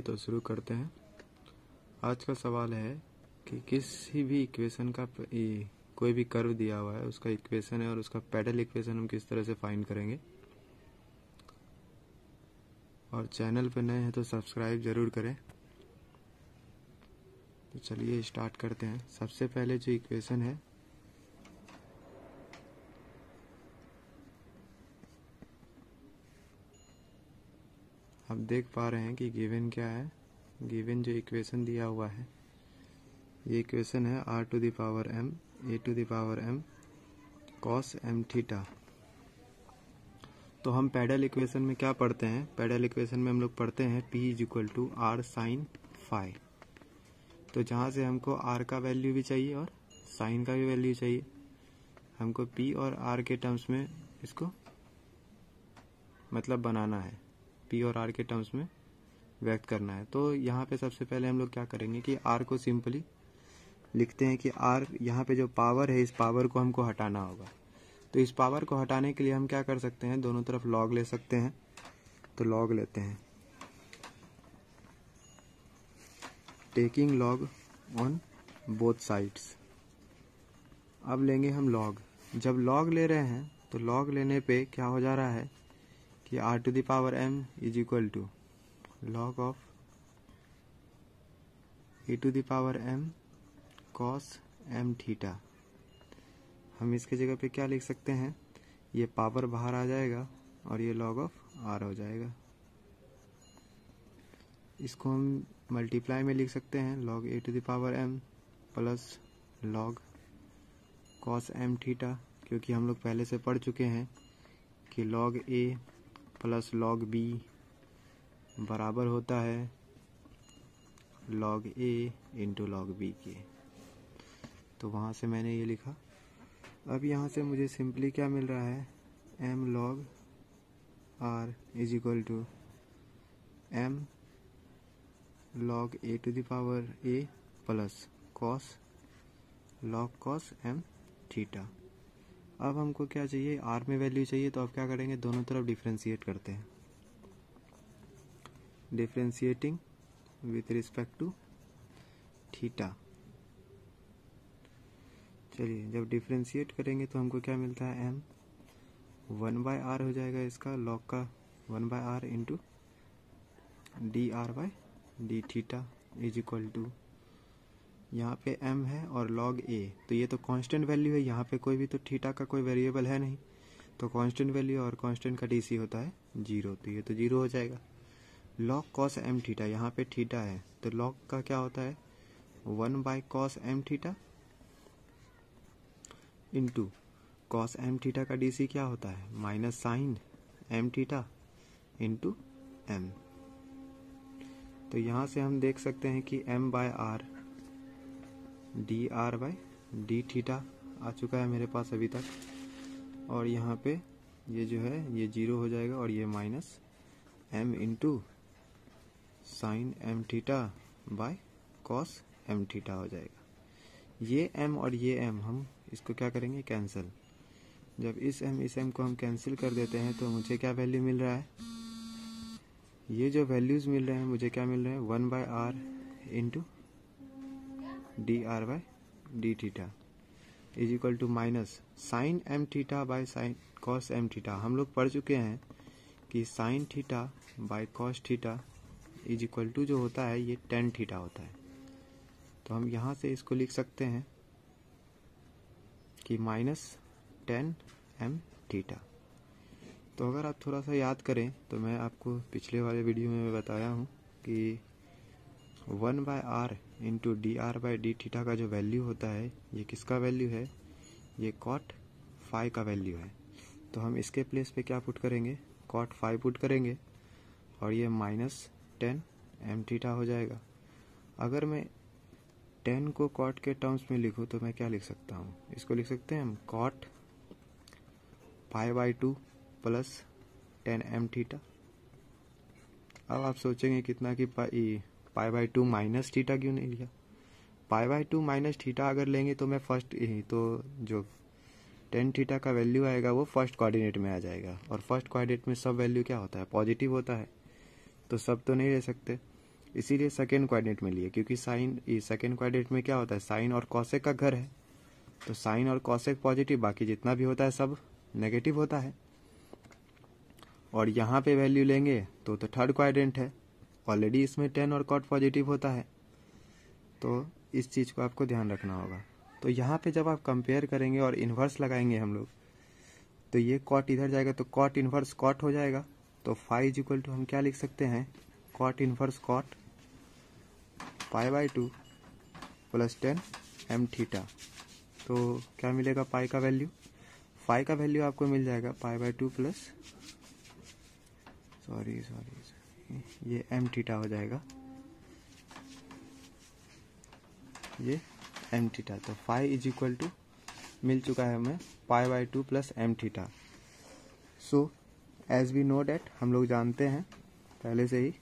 चलिए तो शुरू करते हैं आज का सवाल है कि किसी भी इक्वेशन का कोई भी कर्व दिया हुआ है उसका इक्वेशन है और उसका पैडल इक्वेशन हम किस तरह से फाइंड करेंगे और चैनल पर नए हैं तो सब्सक्राइब ज़रूर करें तो चलिए स्टार्ट करते हैं सबसे पहले जो इक्वेशन है आप देख पा रहे हैं कि गिवन क्या है गिवन जो इक्वेशन दिया हुआ है ये इक्वेशन है R to the power M A to the power M cos M theta तो हम पैडल इक्वेशन में क्या पढ़ते हैं पैडल इक्वेशन में हम लोग पढ़ते हैं P is equal to are sine five तो जहाँ से हमको आर का वैल्यू भी चाहिए और साइन का भी वैल्यू चाहिए हमको पी और आर के टर्म्स में इसको मतलब बनाना है पी और आर के टर्म्स में व्यक्त करना है तो यहाँ पे सबसे पहले हम लोग क्या करेंगे कि आर को सिंपली लिखते हैं कि आर यहाँ पे जो पावर है इस पावर को हमको हटाना होगा तो इस पावर को हटाने के लिए हम क्या कर सकते हैं दोनों तरफ लॉग ले सकते हैं तो लॉग लेते हैं taking log on both sides अब लेंगे हम लॉग जब लॉग ले रहे हैं तो लॉग लेने पे क्या हो जा रहा है कि are to the power M is equal to log of A to the power M cos M theta हम इसके जगह पे क्या लिख सकते हैं ये पावर बाहर आ जाएगा और ये लॉग ऑफ आर हो जाएगा इसको हम मल्टीप्लाई में लिख सकते हैं log A to the power M plus log cos M theta क्योंकि हम लोग पहले से पढ़ चुके हैं कि log A plus log B बराबर होता है log A into log B के तो वहाँ से मैंने ये लिखा अब यहाँ से मुझे सिंपली क्या मिल रहा है M log R is equal to M log A to the power A plus cos log cos M theta अब हमको क्या चाहिए आर में वैल्यू चाहिए तो अब क्या करेंगे दोनों तरफ डिफ्रेंशिएट करते हैं differentiating with respect to theta चलिए जब डिफ्रेंशिएट करेंगे तो हमको क्या मिलता है एम वन बाय आर हो जाएगा इसका लॉग का one by r into d r by d theta is equal to यहाँ पे m है और log a तो ये तो कांस्टेंट वैल्यू है यहाँ पे कोई भी तो थीटा का कोई वेरिएबल है नहीं तो कांस्टेंट वैल्यू और कांस्टेंट का डीसी होता है जीरो तो ये तो जीरो हो जाएगा लॉग कॉस एम थीटा यहाँ पे थीटा है तो लॉग का क्या होता है one by cos m theta into cos m theta का डीसी क्या होता है minus sine m theta into m तो यहां से हम देख सकते हैं कि m by r d r by d theta आ चुका है मेरे पास अभी तक और यहाँ पे ये जो है ये जीरो हो जाएगा और ये minus m into sine m theta by cos M theta हो जाएगा ये एम और ये एम हम इसको क्या करेंगे कैंसिल जब इस एम इस एम को हम कैंसिल कर देते हैं तो मुझे क्या वैल्यू मिल रहा है ये जो वैल्यूज़ मिल रहे हैं मुझे क्या मिल रहे हैं one by r into d r by d theta is equal to minus sine m theta by sine cos M theta हम लोग पढ़ चुके हैं कि sine theta by cos theta is equal to जो होता है ये टेन थीटा होता है तो हम यहाँ से इसको लिख सकते हैं कि माइनस टेन एम थीटा तो अगर आप थोड़ा सा याद करें तो मैं आपको पिछले वाले वीडियो में बताया हूँ कि one by r into d r by d theta का जो वैल्यू होता है ये किसका वैल्यू है ये कॉट फाइव का वैल्यू है तो हम इसके प्लेस पे क्या पुट करेंगे कॉट फाइव पुट करेंगे और ये माइनस टेन एम थीटा हो जाएगा अगर मैं टेन को कॉट के टर्म्स में लिखूँ तो मैं क्या लिख सकता हूँ इसको लिख सकते हैं हम cot phi by two plus tan m theta अब आप सोचेंगे कितना pi pi by two minus theta क्यों नहीं लिया pi by two minus theta अगर लेंगे तो मैं फर्स्ट तो जो टेन थीटा का वैल्यू आएगा वो फर्स्ट कोऑर्डिनेट में आ जाएगा और फर्स्ट कोऑर्डिनेट में सब वैल्यू क्या होता है पॉजिटिव होता है तो सब तो नहीं ले सकते इसीलिए सेकेंड क्वारिनेट में लिए क्योंकि साइन ये सेकेंड क्वारिनेट में क्या होता है साइन और कॉसेक का घर है तो साइन और कौशेक पॉजिटिव बाकी जितना भी होता है सब नेगेटिव होता है और यहाँ पे वैल्यू लेंगे तो तो थर्ड क्वाड्रेंट है ऑलरेडी इसमें टेन और कॉट पॉजिटिव होता है तो इस चीज़ को आपको ध्यान रखना होगा तो यहाँ पे जब आप कंपेयर करेंगे और इन्वर्स लगाएंगे हम लोग तो ये कॉट इधर जाएगा तो कॉट इन्वर्स कॉट हो जाएगा तो फाइव इज इक्वल टू हम क्या लिख सकते हैं cot inverse cot pi by two plus tan m theta तो क्या मिलेगा पाई का वैल्यू पाई का वैल्यू आपको मिल जाएगा pi by two plus sorry sorry ये एम टीटा हो जाएगा ये एम टीटा तो फाइव इज इक्वल टू मिल चुका है हमें pi by two plus m theta so as we know that हम लोग जानते हैं पहले से ही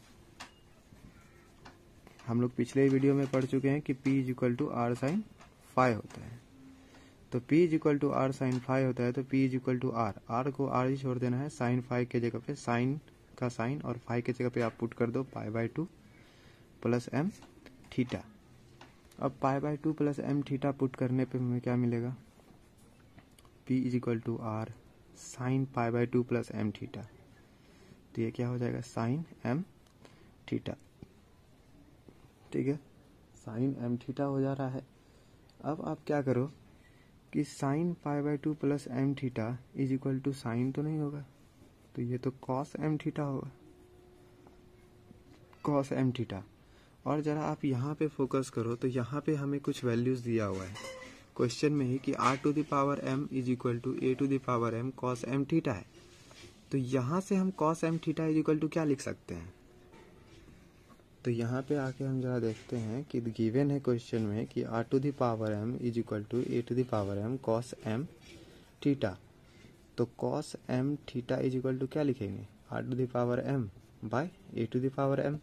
हम लोग पिछले वीडियो में पढ़ चुके हैं कि P is equal to are sine five होता है तो p is equal to are sine five होता है तो p is equal to r r को आर ही छोड़ देना है साइन फाइव के जगह पे साइन का साइन और फाइव के जगह पे आप पुट कर दो pi by two plus m theta अब pi by two plus m theta put करने पे हमें क्या मिलेगा p is equal to are sine pi by two plus m theta तो ये क्या हो जाएगा साइन एम थीटा ठीक है साइन एम थीटा हो जा रहा है अब आप क्या करो कि sine pi by two plus m theta is equal to sine तो नहीं होगा तो ये तो कॉस एम थीटा होगा कॉस एम थीटा और ज़रा आप यहाँ पे फोकस करो तो यहाँ पे हमें कुछ वैल्यूज़ दिया हुआ है क्वेश्चन में ही कि are to the power M is equal to a to power m cos M theta है तो यहाँ से हम cos M theta is equal to क्या लिख सकते हैं तो यहाँ पे आके हम जरा देखते हैं कि गिवन है क्वेश्चन में कि are to the power M is equal to a to power m cos M theta तो cos M theta is equal to क्या लिखेंगे r to the power m by a to the power m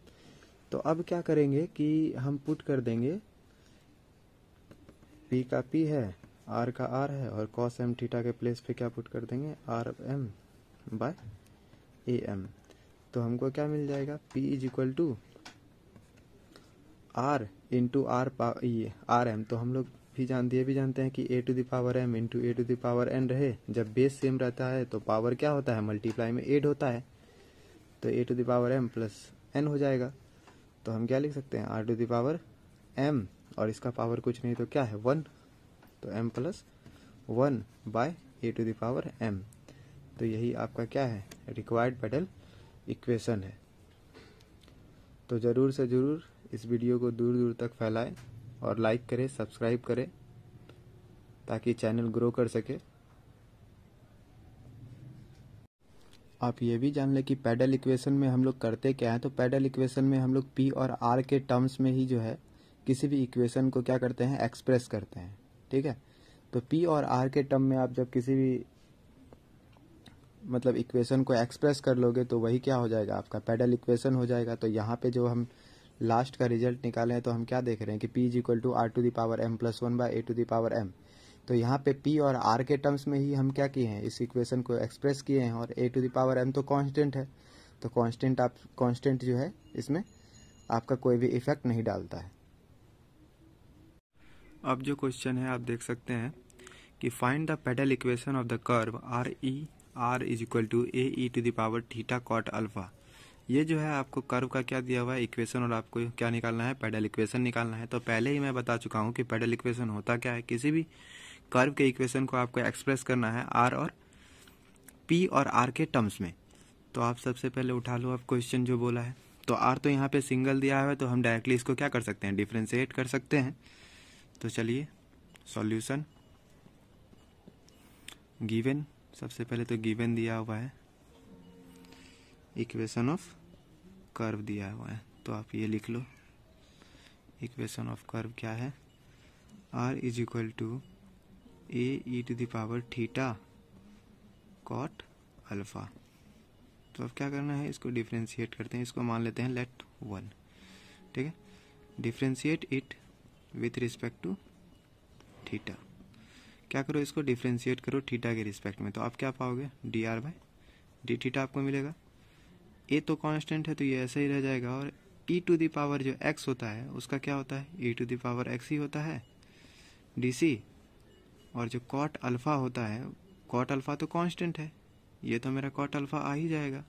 तो अब क्या करेंगे कि हम पुट कर देंगे पी का पी है आर का आर है और कॉस एम थीटा के प्लेस पे क्या पुट कर देंगे r m by a m तो हमको क्या मिल जाएगा p is equal to r into r ये आर एम तो हम लोग भी जान दिए भी जानते हैं कि a to the power m into a to the power n रहे जब बेस सेम रहता है तो पावर क्या होता है मल्टीप्लाई में एड होता है तो a to the power M plus n हो जाएगा तो हम क्या लिख सकते हैं आर टू दावर एम और इसका पावर कुछ नहीं तो क्या है वन तो m plus one by a to the power m तो यही आपका क्या है रिक्वायर्ड पेडल इक्वेशन है तो ज़रूर से ज़रूर इस वीडियो को दूर दूर तक फैलाएं और लाइक करें सब्सक्राइब करें ताकि चैनल ग्रो कर सके आप ये भी जान लें कि पैडल इक्वेशन में हम लोग करते क्या है तो पैडल इक्वेशन में हम लोग पी और आर के टर्म्स में ही जो है किसी भी इक्वेशन को क्या करते हैं एक्सप्रेस करते हैं ठीक है तो पी और आर के टर्म में आप जब किसी भी मतलब इक्वेशन को एक्सप्रेस कर लोगे तो वही क्या हो जाएगा आपका पैडल इक्वेशन हो जाएगा तो यहाँ पे जो हम लास्ट का रिजल्ट निकाले हैं तो हम क्या देख रहे हैं कि P is equal to r to power m plus one by a to power m तो यहाँ पे p और r के टर्म्स में ही हम क्या किए हैं इस इक्वेशन को एक्सप्रेस किए हैं और ए टू दावर m तो कांस्टेंट है तो कांस्टेंट आप कांस्टेंट जो है इसमें आपका कोई भी इफेक्ट नहीं डालता है अब जो क्वेश्चन है आप देख सकते हैं कि find the pedal equation of the curve r e r is equal to a e to power theta cot alpha ये जो है आपको कर्व का क्या दिया हुआ है इक्वेशन और आपको क्या निकालना है पैडल इक्वेशन निकालना है तो पहले ही मैं बता चुका हूँ कि पैडल इक्वेशन होता क्या है किसी भी कर्व के इक्वेशन को आपको एक्सप्रेस करना है आर और पी और आर के टर्म्स में तो आप सबसे पहले उठा लो आप क्वेश्चन जो बोला है तो आर तो यहाँ पे सिंगल दिया हुआ है तो हम डायरेक्टली इसको क्या कर सकते हैं डिफ्रेंशिएट कर सकते हैं तो चलिए सॉल्यूशन गिवन सबसे पहले तो गिवन दिया हुआ है इक्वेशन ऑफ कर्व दिया हुआ है तो आप ये लिख लो इक्वेशन ऑफ कर्व क्या है r is equal to a e to the power theta cot alpha तो अब क्या करना है इसको डिफ्रेंशिएट करते हैं इसको मान लेते हैं लेट वन ठीक है differentiate it with respect to theta क्या करो इसको डिफ्रेंशिएट करो थीटा के रिस्पेक्ट में तो आप क्या पाओगे d r by d theta आपको मिलेगा ए तो कांस्टेंट है तो ये ऐसा ही रह जाएगा और ई टू दी पावर जो एक्स होता है उसका क्या होता है e to the power x ही होता है डी और जो कॉट अल्फ़ा होता है कॉट अल्फ़ा तो कांस्टेंट है ये तो मेरा कॉट अल्फ़ा आ ही जाएगा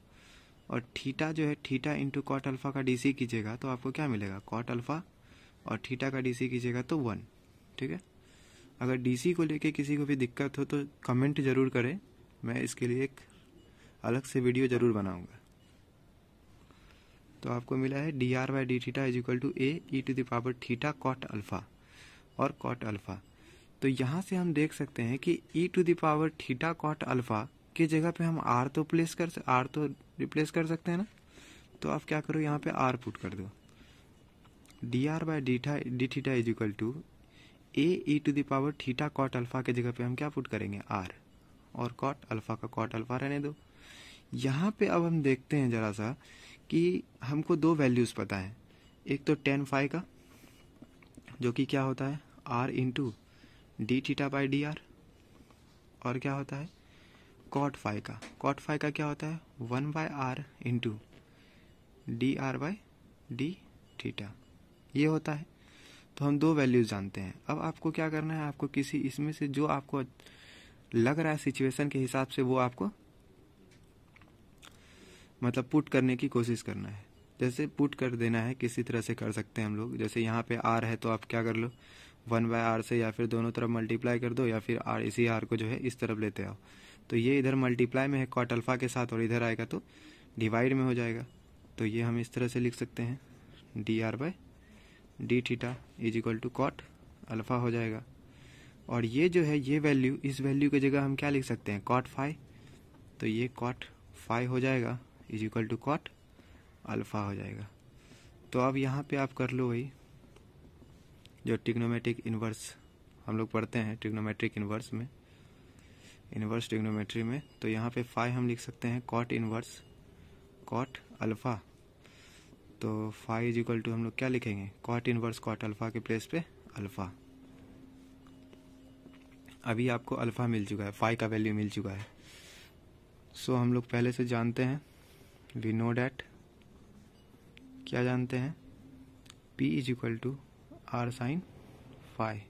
और थीटा जो है थीटा इंटू कॉट अल्फ़ा का डीसी कीजिएगा तो आपको क्या मिलेगा कॉट अल्फ़ा और थीटा का डीसी कीजिएगा तो वन ठीक है अगर डीसी को लेके किसी को भी दिक्कत हो तो कमेंट ज़रूर करें मैं इसके लिए एक अलग से वीडियो ज़रूर बनाऊँगा तो आपको मिला है d r by d theta is equal to a e to the power theta cot alpha और कॉट अल्फा तो यहाँ से हम देख सकते हैं कि e to the power theta cot alpha की जगह पे हम आर तो प्लेस कर आर तो रिप्लेस कर सकते हैं ना तो आप क्या करो यहाँ पे आर पुट कर दो d r by d theta is equal to a e to the power theta cot alpha की जगह पे हम क्या पुट करेंगे आर और कॉट अल्फा का कॉट अल्फा रहने दो यहाँ पे अब हम देखते हैं जरा सा कि हमको दो वैल्यूज़ पता है एक तो टेन फाइव का जो कि क्या होता है r into d theta by d r और क्या होता है कॉट फाइव का कॉट फाइव का क्या होता है one by r into d r by d theta ये होता है तो हम दो वैल्यूज जानते हैं अब आपको क्या करना है आपको किसी इसमें से जो आपको लग रहा है सिचुएशन के हिसाब से वो आपको मतलब पुट करने की कोशिश करना है जैसे पुट कर देना है किसी तरह से कर सकते हैं हम लोग जैसे यहाँ पे आर है तो आप क्या कर लो वन बाय आर से या फिर दोनों तरफ मल्टीप्लाई कर दो या फिर आर इसी आर को जो है इस तरफ लेते आओ तो ये इधर मल्टीप्लाई में है कॉट अल्फा के साथ और इधर आएगा तो डिवाइड में हो जाएगा तो ये हम इस तरह से लिख सकते हैं d r by d theta is equal to cot alpha हो जाएगा और ये जो है ये वैल्यू इस वैल्यू की जगह हम क्या लिख सकते हैं कॉट फाइव तो ये कॉट फाइव हो जाएगा is equal to cot alpha हो जाएगा तो अब यहाँ पे आप कर लो वही जो टिग्नोमेट्रिक इन्वर्स हम लोग पढ़ते हैं टिग्नोमेट्रिक इन्वर्स में इन्वर्स टिग्नोमेट्री में तो यहाँ पे फाइव हम लिख सकते हैं कॉट इन्वर्स कॉट अल्फ़ा तो फाइव इज इक्वल टू हम लोग क्या लिखेंगे कॉट इनवर्स कॉट अल्फ़ा के प्लेस पे अल्फ़ा अभी आपको अल्फ़ा मिल चुका है फाइव का वैल्यू मिल चुका है सो so, हम लोग पहले से जानते हैं वी नो डैट क्या जानते हैं P is equal to are sine phi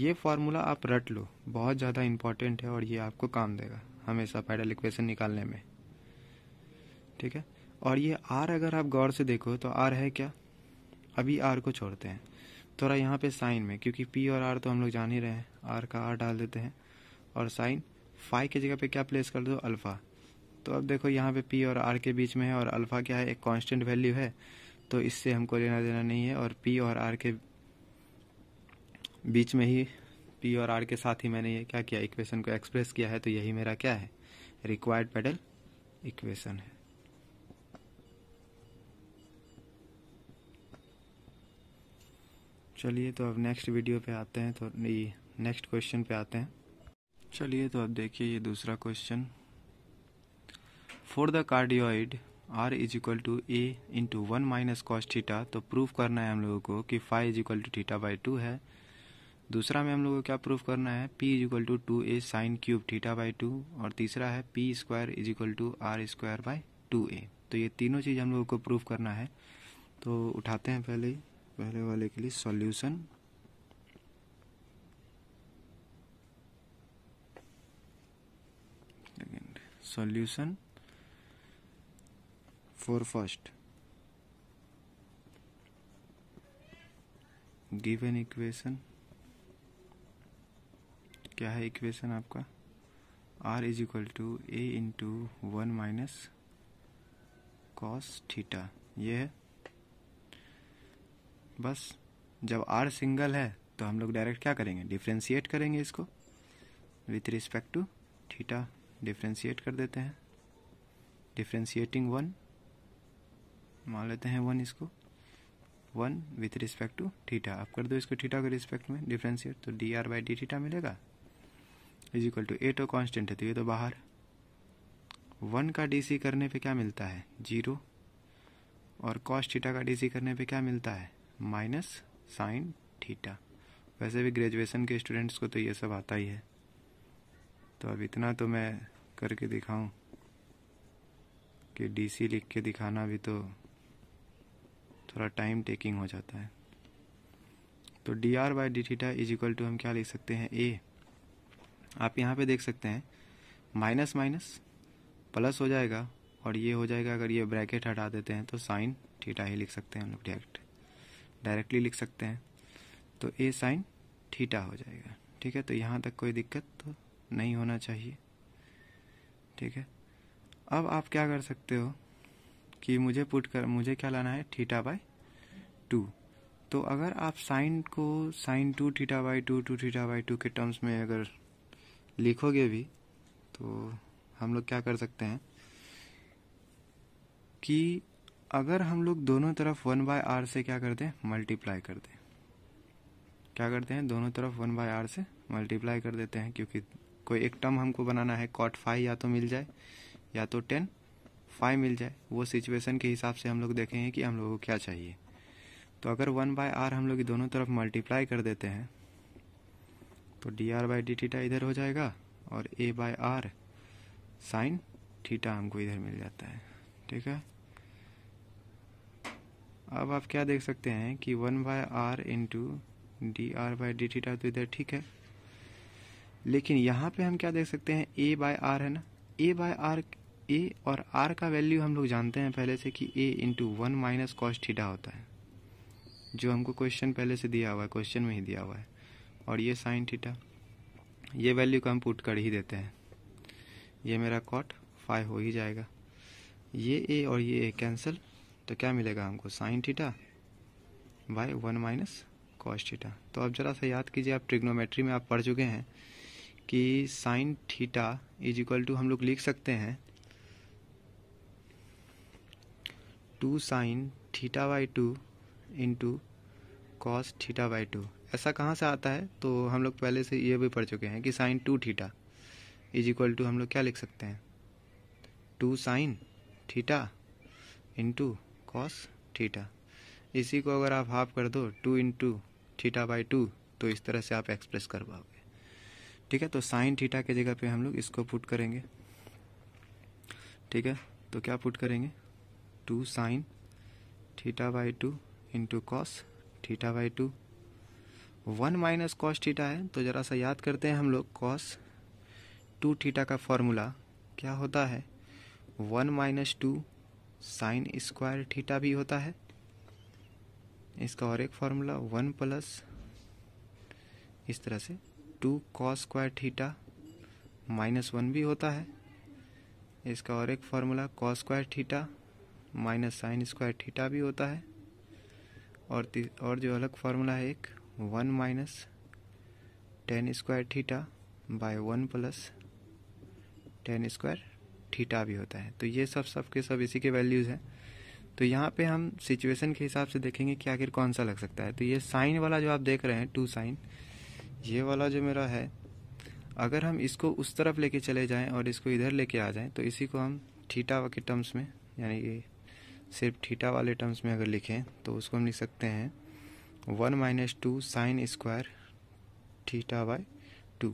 ये फार्मूला आप रट लो बहुत ज़्यादा इम्पॉर्टेंट है और ये आपको काम देगा हमेशा पैडल इक्वेशन निकालने में ठीक है और ये आर अगर आप गौर से देखो तो आर है क्या अभी आर को छोड़ते हैं थोड़ा यहाँ पे साइन में क्योंकि पी और आर तो हम लोग जान ही रहे हैं आर का आर डाल देते हैं और साइन फाइव की जगह पे क्या प्लेस कर दो अल्फ़ा तो अब देखो यहाँ पे पी और आर के बीच में है और अल्फ़ा क्या है एक कांस्टेंट वैल्यू है तो इससे हमको लेना देना नहीं है और पी और आर के बीच में ही पी और आर के साथ ही मैंने ये क्या किया इक्वेशन को एक्सप्रेस किया है तो यही मेरा क्या है रिक्वायर्ड पेडल इक्वेशन है चलिए तो अब नेक्स्ट वीडियो पे आते हैं तो नेक्स्ट क्वेश्चन पे आते हैं चलिए तो अब देखिए ये दूसरा question for the cardioid r is equal to A into one minus cos theta तो प्रूफ करना है हम लोगों को कि phi is equal to theta by two है दूसरा में हम लोगों को क्या प्रूफ करना है p is equal to two A sine cube theta by two और तीसरा है P square is equal to are square by two ए तो ये तीनों चीज़ हम लोगों को प्रूफ करना है तो उठाते हैं पहले पहले वाले के लिए solution solution for first given equation क्या है इक्वेशन आपका r is equal to A into one minus cos theta ये है बस जब आर सिंगल है तो हम लोग डायरेक्ट क्या करेंगे डिफ्रेंशिएट करेंगे इसको with respect to theta differentiate कर देते हैं डिफ्रेंशिएटिंग वन मान लेते हैं वन इसको one with respect to theta आप कर दो इसको थीटा के रिस्पेक्ट में डिफ्रेंशिएट तो d r by d theta मिलेगा इज इक्वल टू ए तो कांस्टेंट है तो ये तो बाहर वन का डीसी करने पे क्या मिलता है जीरो और कॉस्ट थीटा का डीसी करने पे क्या मिलता है माइनस साइन थीटा वैसे भी ग्रेजुएशन के स्टूडेंट्स को तो ये सब आता ही है तो अब इतना तो मैं करके दिखाऊं कि डीसी लिख के दिखाना भी तो थोड़ा टाइम टेकिंग हो जाता है तो d r by d theta is equal to हम क्या लिख सकते हैं ए आप यहाँ पे देख सकते हैं माइनस माइनस प्लस हो जाएगा और ये हो जाएगा अगर ये ब्रैकेट हटा देते हैं तो साइन थीटा ही लिख सकते हैं हम लोग डायरेक्ट डायरेक्टली लिख सकते हैं तो ए साइन थीटा हो जाएगा ठीक है तो यहाँ तक कोई दिक्कत तो नहीं होना चाहिए ठीक है अब आप क्या कर सकते हो कि मुझे पुट कर मुझे क्या लाना है थीटा बाय टू तो अगर आप साइन को sine two theta by two two theta by two के टर्म्स में अगर लिखोगे भी तो हम लोग क्या कर सकते हैं कि अगर हम लोग दोनों तरफ वन बाय आर से क्या करते हैं मल्टीप्लाई कर दें क्या करते हैं दोनों तरफ वन बाय आर से मल्टीप्लाई कर देते हैं क्योंकि कोई एक टर्म हमको बनाना है कॉट फाइव या तो मिल जाए या तो टेन फाइव मिल जाए वो सिचुएशन के हिसाब से हम लोग देखेंगे कि हम लोग को क्या चाहिए तो अगर वन बाय आर हम लोग दोनों तरफ मल्टीप्लाई कर देते हैं तो d r by d theta इधर हो जाएगा और a by r sine theta हमको इधर मिल जाता है ठीक है अब आप क्या देख सकते हैं कि one by r into d r by d theta तो इधर ठीक है लेकिन यहाँ पे हम क्या देख सकते हैं ए बाय आर है ना ए बाय आर ए और आर का वैल्यू हम लोग जानते हैं पहले से कि a into one minus cos theta होता है जो हमको क्वेश्चन पहले से दिया हुआ है क्वेश्चन में ही दिया हुआ है और ये साइन ठीठा ये वैल्यू को हम पुट कर ही देते हैं ये मेरा कॉट फाइव हो ही जाएगा ये ए और ये ए कैंसिल तो क्या मिलेगा हमको sine theta by one minus cos theta तो अब ज़रा सा याद कीजिए आप ट्रिग्नोमेट्री में आप पढ़ चुके हैं कि sine theta is equal to हम लोग लिख सकते हैं two sine theta by two into cos theta by two ऐसा कहाँ से आता है तो हम लोग पहले से ये भी पढ़ चुके हैं कि sine two theta is equal to हम लोग क्या लिख सकते हैं two sine theta into cos theta इसी को अगर आप हाफ कर दो two into theta by two तो इस तरह से आप एक्सप्रेस कर पाओगे ठीक है तो साइन थीटा के जगह पे हम लोग इसको पुट करेंगे ठीक है तो क्या पुट करेंगे two sine theta by two into cos theta by two one minus cos theta है तो ज़रा सा याद करते हैं हम लोग कॉस टू थीटा का फॉर्मूला क्या होता है one minus two sine square theta भी होता है इसका और एक फार्मूला वन प्लस इस तरह से two cos square theta minus one भी होता है इसका और एक formula cos square theta minus sine square theta भी होता है और और जो अलग फार्मूला है एक one minus tan square theta by one plus tan square theta भी होता है तो ये सब सब के सब इसी के वैल्यूज़ हैं तो यहाँ पे हम सिचुएशन के हिसाब से देखेंगे कि आखिर कौन सा लग सकता है तो ये साइन वाला जो आप देख रहे हैं टू साइन ये वाला जो मेरा है अगर हम इसको उस तरफ लेके चले जाएं और इसको इधर लेके आ जाएं तो इसी को हम थीटा के टर्म्स में यानी कि सिर्फ ठीटा वाले टर्म्स में अगर लिखें तो उसको हम लिख सकते हैं one minus two sine square theta by two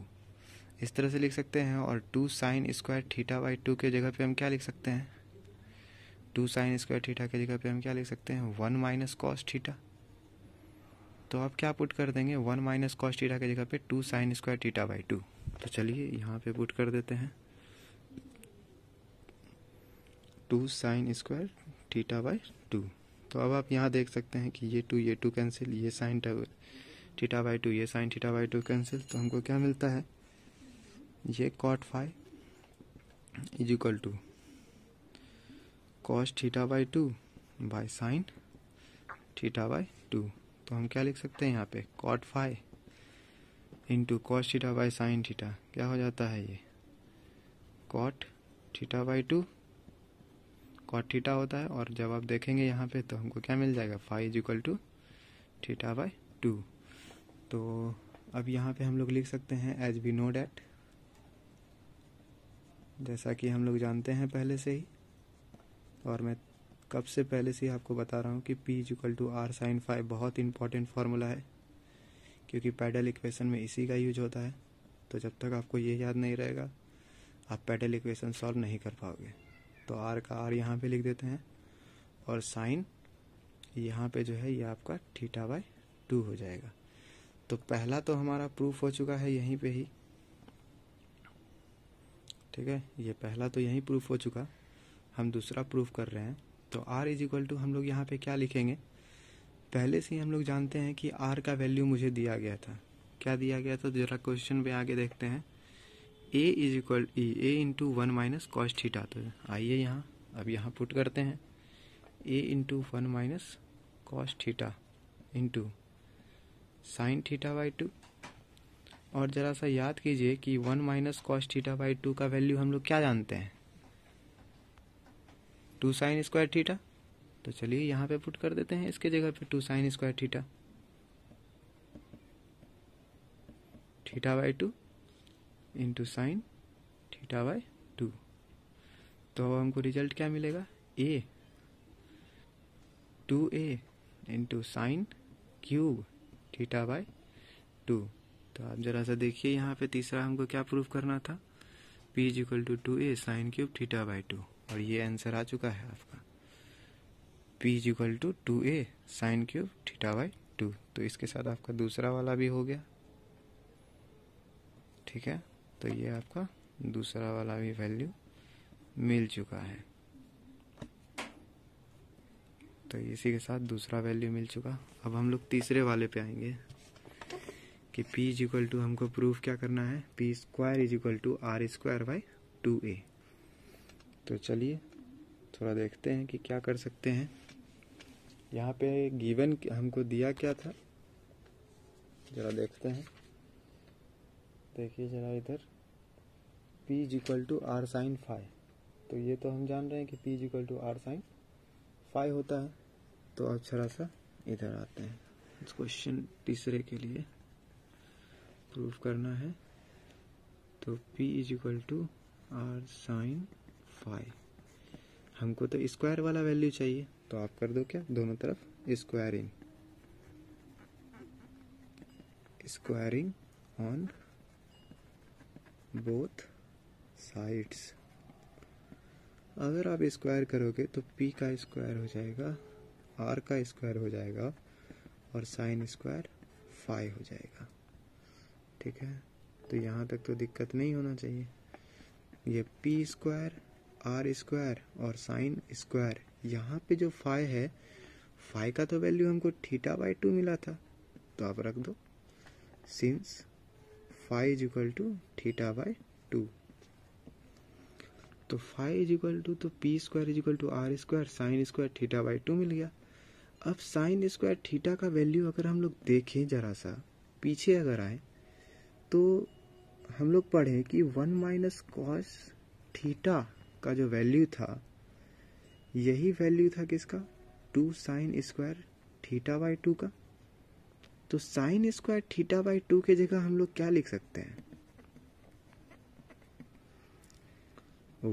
इस तरह से लिख सकते हैं और two sine square theta by two के जगह पे हम क्या लिख सकते हैं टू साइन स्क्वायर ठीठा की जगह पे हम क्या लिख सकते हैं वन माइनस कॉस ठीठा तो आप क्या पुट कर देंगे वन माइनस कॉस ठीठा के जगह पे two sine square theta by two तो चलिए यहाँ पे पुट कर देते हैं two sine square theta by two तो अब आप यहाँ देख सकते हैं कि ये टू ये टू कैंसिल ये साइन टीटा बाई टू ये sine theta by two cancel तो हमको क्या मिलता है ये cot five is equal to cos theta by two by sine theta by two तो हम क्या लिख सकते हैं यहाँ पे cot five into cos theta by sine theta क्या हो जाता है ये cot theta by two cot theta होता है और जब आप देखेंगे यहाँ पे तो हमको क्या मिल जाएगा five is equal to theta by two तो अब यहाँ पे हम लोग लिख सकते हैं एज वी नो डैट जैसा कि हम लोग जानते हैं पहले से ही और मैं कब से पहले से ही आपको बता रहा हूँ कि P is equal to are sine five बहुत इंपॉर्टेंट फार्मूला है क्योंकि पैडल इक्वेशन में इसी का यूज होता है तो जब तक आपको ये याद नहीं रहेगा आप पैडल इक्वेशन सॉल्व नहीं कर पाओगे तो आर का आर यहाँ पे लिख देते हैं और साइन यहाँ पे जो है ये आपका थीटा बाय टू हो जाएगा तो पहला तो हमारा प्रूफ हो चुका है यहीं पे ही ठीक है ये पहला तो यहीं प्रूफ हो चुका हम दूसरा प्रूफ कर रहे हैं तो आर इज इक्वल टू हम लोग यहाँ पे क्या लिखेंगे पहले से ही हम लोग जानते हैं कि आर का वैल्यू मुझे दिया गया था क्या दिया गया था जरा क्वेश्चन पे आगे देखते हैं A is equal E A into one minus cos theta तो आइए यहाँ अब यहाँ पुट करते हैं A into one minus cos theta into sine theta by two और ज़रा सा याद कीजिए कि one minus cos theta by two का वैल्यू हम लोग क्या जानते हैं टू साइन स्क्वायर थीटा तो चलिए यहाँ पे पुट कर देते हैं इसके जगह पे two sine square theta theta by two into sine theta by two तो अब हमको रिजल्ट क्या मिलेगा A two A into sine cube theta by two तो आप जरा सा देखिए यहाँ पे तीसरा हमको क्या प्रूफ करना था P is equal to two A sine cube theta by two और ये आंसर आ चुका है आपका P is equal to two A sine cube theta by two तो इसके साथ आपका दूसरा वाला भी हो गया ठीक है तो ये आपका दूसरा वाला भी वैल्यू मिल चुका है तो इसी के साथ दूसरा वैल्यू मिल चुका अब हम लोग तीसरे वाले पे आएंगे कि p इज इक्वल टू हमको प्रूफ क्या करना है p square is equal to are square by two ए तो चलिए थोड़ा देखते हैं कि क्या कर सकते हैं यहाँ पे गिवन हमको दिया क्या था ज़रा देखते हैं देखिए जरा इधर P is equal to are sine five तो ये तो हम जान रहे हैं कि P is equal to are sine five होता है तो अब जरा सा इधर आते हैं इस क्वेश्चन तीसरे के लिए प्रूफ करना है तो P is equal to are sine five हमको तो स्क्वायर वाला वैल्यू चाहिए तो आप कर दो क्या दोनों तरफ squaring squaring on both sides अगर आप स्क्वायर करोगे तो पी का स्क्वायर हो जाएगा आर का स्क्वायर हो जाएगा और साइन स्क्वायर फाइव हो जाएगा ठीक है तो यहाँ तक तो दिक्कत नहीं होना चाहिए ये पी स्क्वायर आर स्क्वायर और साइन स्क्वायर यहाँ पे जो फाइव है फाइव का तो वैल्यू हमको थीटा बाई टू मिला था तो आप रख दो since five is equal to theta by two तो फाइव इज इक्वल टू तो P square is equal to are square sine square theta by two मिल गया अब साइन स्क्वायर थीटा का वैल्यू अगर हम लोग देखें जरा सा पीछे अगर आए तो हम लोग पढ़े कि वन माइनस कॉस थीटा का जो वैल्यू था यही वैल्यू था किसका two sine square theta by two का तो sine square theta by two की जगह हम लोग क्या लिख सकते हैं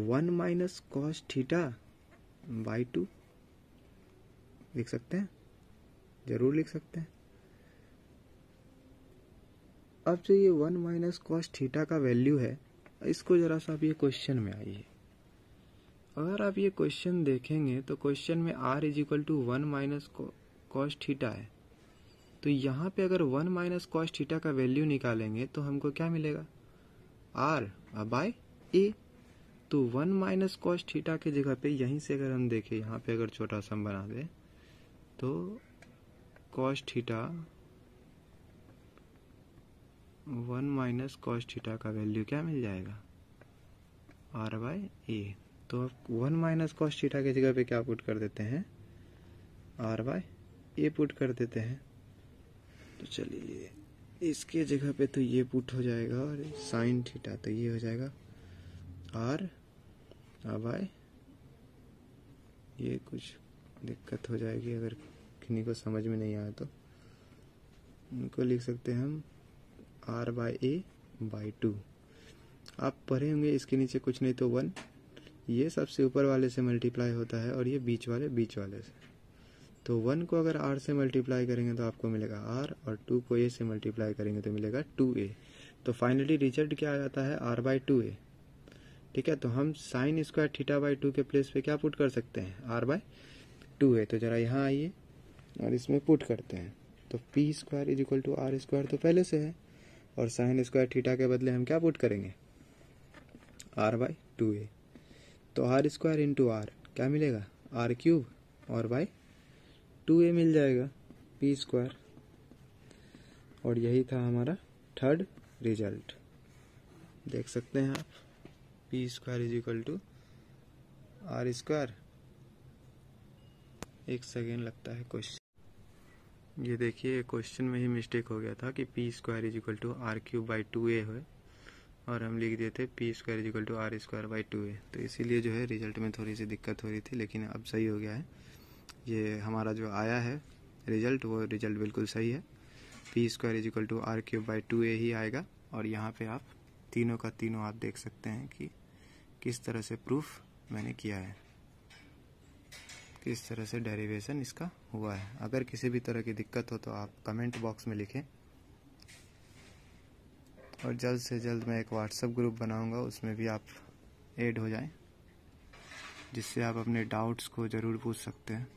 one minus cos theta by two लिख सकते हैं जरूर लिख सकते हैं अब जो ये वन माइनस कॉस थीटा का वैल्यू है इसको जरा सा आप ये क्वेश्चन में आइए अगर आप ये क्वेश्चन देखेंगे तो क्वेश्चन में R is equal to one minus cos theta है तो यहाँ पे अगर वन माइनस कॉस थीटा का वैल्यू निकालेंगे तो हमको क्या मिलेगा आर बाय ए तो वन माइनस कॉस थीटा के जगह पे यहीं से अगर हम देखें यहाँ पे अगर छोटा सम बना दें तो cos theta one minus cos theta का वैल्यू क्या मिल जाएगा आर बाय ए तो अब वन माइनस कॉस थीटा के जगह पे क्या पुट कर देते हैं आर बाय ए पुट कर देते हैं तो चलिए इसके जगह पे तो ये पुट हो जाएगा और साइन थीटा तो ये हो जाएगा आर अब आए ये कुछ दिक्कत हो जाएगी अगर किन्हीं को समझ में नहीं आया तो उनको लिख सकते हैं हम R by A by two आप पढ़े होंगे इसके नीचे कुछ नहीं तो वन ये सबसे ऊपर वाले से मल्टीप्लाई होता है और ये बीच वाले बीच वाले से तो वन को अगर आर से मल्टीप्लाई करेंगे तो आपको मिलेगा आर और टू को ए से मल्टीप्लाई करेंगे तो मिलेगा टू ए तो फाइनली रिजल्ट क्या आ जाता है आर बाई टू ए ठीक है तो हम sine square theta by two के प्लेस पे क्या पुट कर सकते हैं आर बाई टू ए तो ज़रा यहाँ आइए और इसमें पुट करते हैं तो P square is equal to are square तो पहले से है और साइन स्क्वायर थीटा के बदले हम क्या पुट करेंगे आर बाई टू ए तो आर स्क्वायर इंटू आर क्या मिलेगा आर क्यूब और बाई टू ए मिल जाएगा पी स्क्वायर और यही था हमारा थर्ड रिजल्ट देख सकते हैं आप P square is equal to are square एक सेकेंड लगता है क्वेश्चन ये देखिए क्वेश्चन में ही मिस्टेक हो गया था कि P square is equal to R cube by two A है और हम लिख दिए थे P square is equal to are square by two ए तो इसीलिए जो है रिजल्ट में थोड़ी सी दिक्कत हो रही थी लेकिन अब सही हो गया है ये हमारा जो आया है रिजल्ट वो रिजल्ट बिल्कुल सही है P square is equal to R cube by two A ही आएगा और यहाँ पे आप तीनों का तीनों आप देख सकते हैं कि किस तरह से प्रूफ मैंने किया है किस तरह से डेरिवेशन इसका हुआ है अगर किसी भी तरह की दिक्कत हो तो आप कमेंट बॉक्स में लिखें और जल्द से जल्द मैं एक व्हाट्सएप ग्रुप बनाऊंगा उसमें भी आप ऐड हो जाएं जिससे आप अपने डाउट्स को ज़रूर पूछ सकते हैं